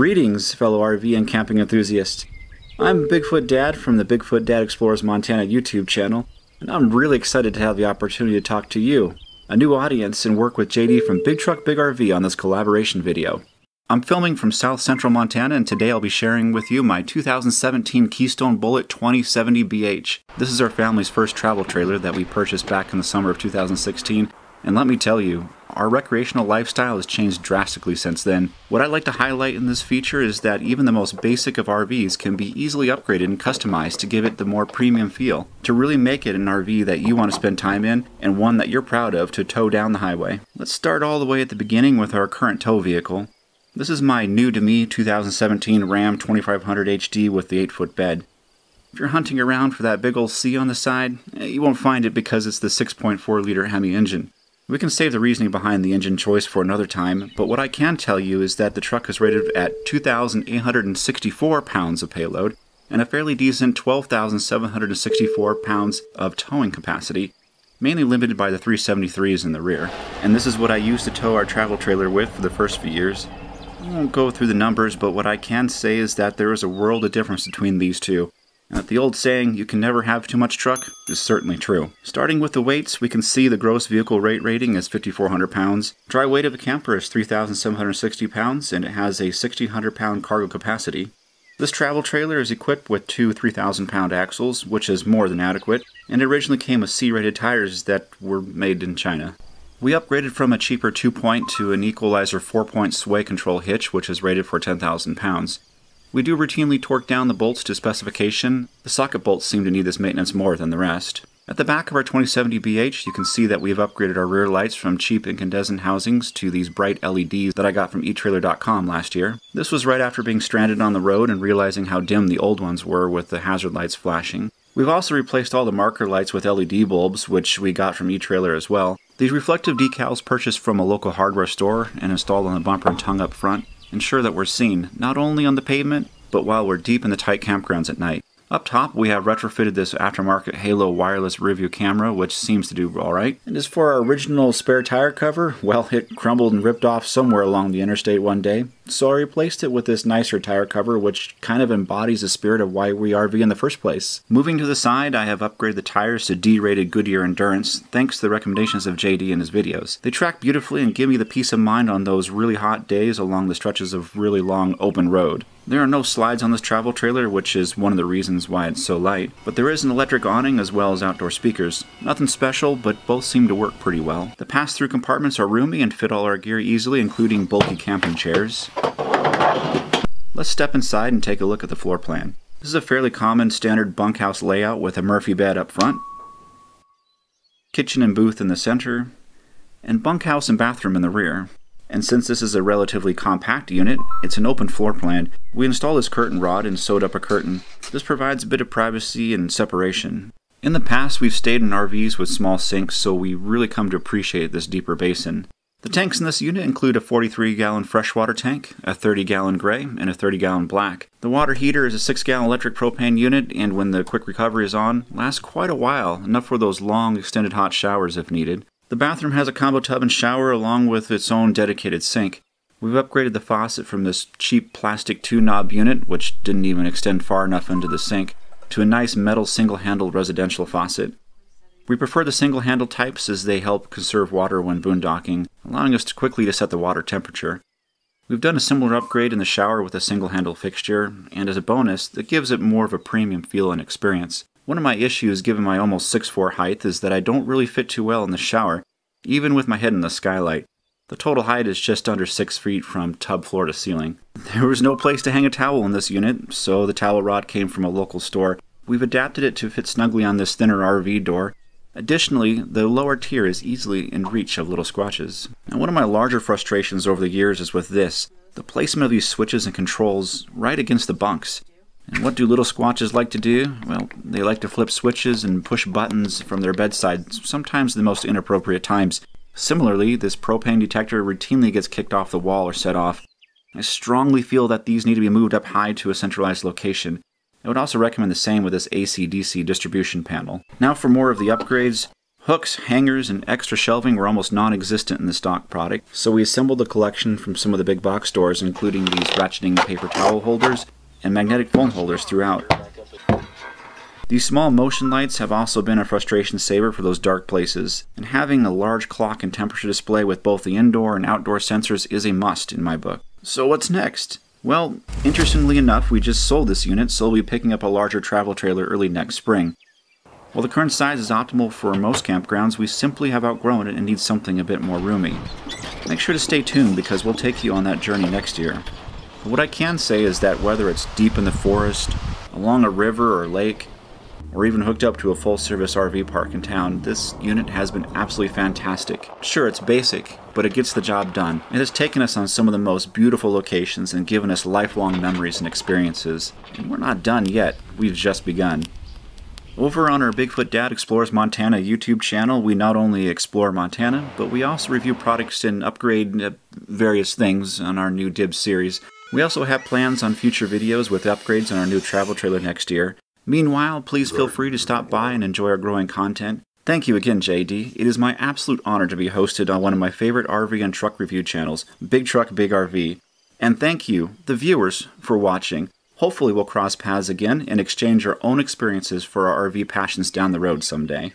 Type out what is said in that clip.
Greetings, fellow RV and camping enthusiasts. I'm Bigfoot Dad from the Bigfoot Dad Explorers Montana YouTube channel, and I'm really excited to have the opportunity to talk to you, a new audience, and work with JD from Big Truck Big RV on this collaboration video. I'm filming from south central Montana, and today I'll be sharing with you my 2017 Keystone Bullet 2070BH. This is our family's first travel trailer that we purchased back in the summer of 2016, and let me tell you, our recreational lifestyle has changed drastically since then. What I'd like to highlight in this feature is that even the most basic of RVs can be easily upgraded and customized to give it the more premium feel, to really make it an RV that you want to spend time in and one that you're proud of to tow down the highway. Let's start all the way at the beginning with our current tow vehicle. This is my new to me 2017 Ram 2500 HD with the 8 foot bed. If you're hunting around for that big old C on the side, eh, you won't find it because it's the 6.4 liter Hemi engine. We can save the reasoning behind the engine choice for another time, but what I can tell you is that the truck is rated at 2,864 pounds of payload and a fairly decent 12,764 pounds of towing capacity, mainly limited by the 373s in the rear. And this is what I used to tow our travel trailer with for the first few years. I won't go through the numbers, but what I can say is that there is a world of difference between these two the old saying, you can never have too much truck, is certainly true. Starting with the weights, we can see the gross vehicle rate rating is 5,400 pounds. Dry weight of a camper is 3,760 pounds, and it has a 1,600 pound cargo capacity. This travel trailer is equipped with two 3,000 pound axles, which is more than adequate, and it originally came with C rated tires that were made in China. We upgraded from a cheaper 2 point to an equalizer 4 point sway control hitch, which is rated for 10,000 pounds. We do routinely torque down the bolts to specification. The socket bolts seem to need this maintenance more than the rest. At the back of our 2070BH, you can see that we've upgraded our rear lights from cheap incandescent housings to these bright LEDs that I got from eTrailer.com last year. This was right after being stranded on the road and realizing how dim the old ones were with the hazard lights flashing. We've also replaced all the marker lights with LED bulbs, which we got from eTrailer as well. These reflective decals purchased from a local hardware store and installed on the bumper and tongue up front ensure that we're seen not only on the pavement, but while we're deep in the tight campgrounds at night. Up top, we have retrofitted this aftermarket Halo wireless review camera, which seems to do alright. And as for our original spare tire cover, well, it crumbled and ripped off somewhere along the interstate one day, so I replaced it with this nicer tire cover, which kind of embodies the spirit of why we RV in the first place. Moving to the side, I have upgraded the tires to D-rated Goodyear Endurance, thanks to the recommendations of JD in his videos. They track beautifully and give me the peace of mind on those really hot days along the stretches of really long open road. There are no slides on this travel trailer, which is one of the reasons why it's so light, but there is an electric awning as well as outdoor speakers. Nothing special, but both seem to work pretty well. The pass-through compartments are roomy and fit all our gear easily, including bulky camping chairs. Let's step inside and take a look at the floor plan. This is a fairly common standard bunkhouse layout with a Murphy bed up front, kitchen and booth in the center, and bunkhouse and bathroom in the rear. And since this is a relatively compact unit, it's an open floor plan, we installed this curtain rod and sewed up a curtain. This provides a bit of privacy and separation. In the past, we've stayed in RVs with small sinks, so we really come to appreciate this deeper basin. The tanks in this unit include a 43 gallon freshwater tank, a 30 gallon gray, and a 30 gallon black. The water heater is a 6 gallon electric propane unit, and when the quick recovery is on, lasts quite a while, enough for those long extended hot showers if needed. The bathroom has a combo tub and shower along with its own dedicated sink. We've upgraded the faucet from this cheap plastic two knob unit, which didn't even extend far enough into the sink, to a nice metal single handled residential faucet. We prefer the single handle types as they help conserve water when boondocking, allowing us to quickly to set the water temperature. We've done a similar upgrade in the shower with a single handle fixture, and as a bonus, that gives it more of a premium feel and experience. One of my issues, given my almost 6'4 height, is that I don't really fit too well in the shower, even with my head in the skylight. The total height is just under 6 feet from tub floor to ceiling. There was no place to hang a towel in this unit, so the towel rod came from a local store. We've adapted it to fit snugly on this thinner RV door, Additionally, the lower tier is easily in reach of little squatches. And one of my larger frustrations over the years is with this. The placement of these switches and controls right against the bunks. And what do little squatches like to do? Well, they like to flip switches and push buttons from their bedside, sometimes the most inappropriate times. Similarly, this propane detector routinely gets kicked off the wall or set off. I strongly feel that these need to be moved up high to a centralized location. I would also recommend the same with this AC-DC distribution panel. Now for more of the upgrades. Hooks, hangers, and extra shelving were almost non-existent in the stock product, so we assembled a collection from some of the big box stores, including these ratcheting paper towel holders, and magnetic phone holders throughout. These small motion lights have also been a frustration saver for those dark places, and having a large clock and temperature display with both the indoor and outdoor sensors is a must in my book. So what's next? Well, interestingly enough, we just sold this unit, so we'll be picking up a larger travel trailer early next spring. While the current size is optimal for most campgrounds, we simply have outgrown it and need something a bit more roomy. Make sure to stay tuned because we'll take you on that journey next year what I can say is that whether it's deep in the forest, along a river or lake, or even hooked up to a full service RV park in town, this unit has been absolutely fantastic. Sure, it's basic, but it gets the job done. It has taken us on some of the most beautiful locations and given us lifelong memories and experiences. And we're not done yet, we've just begun. Over on our Bigfoot Dad Explores Montana YouTube channel, we not only explore Montana, but we also review products and upgrade uh, various things on our new DIB series. We also have plans on future videos with upgrades on our new travel trailer next year. Meanwhile, please feel free to stop by and enjoy our growing content. Thank you again, JD. It is my absolute honor to be hosted on one of my favorite RV and truck review channels, Big Truck Big RV. And thank you, the viewers, for watching. Hopefully, we'll cross paths again and exchange our own experiences for our RV passions down the road someday.